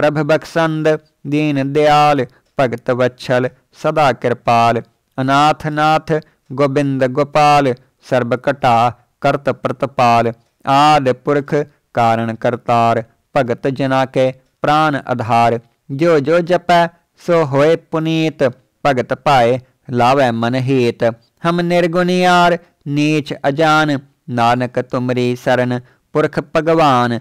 प्रभ बक्संद दीन दयाल भगत वच्छल सदा कृपाल अनाथ नाथ गोविंद गोपाल सर्वकटा करत प्रतपाल आद पुरख कारण करतार भगत जना के प्राण आधार जो जो जपै सो होए पुनीत भगत पाए लावै मनहीत हम निर्गुणियार नीच अजान नानक तुमरी शरण पुरख भगवान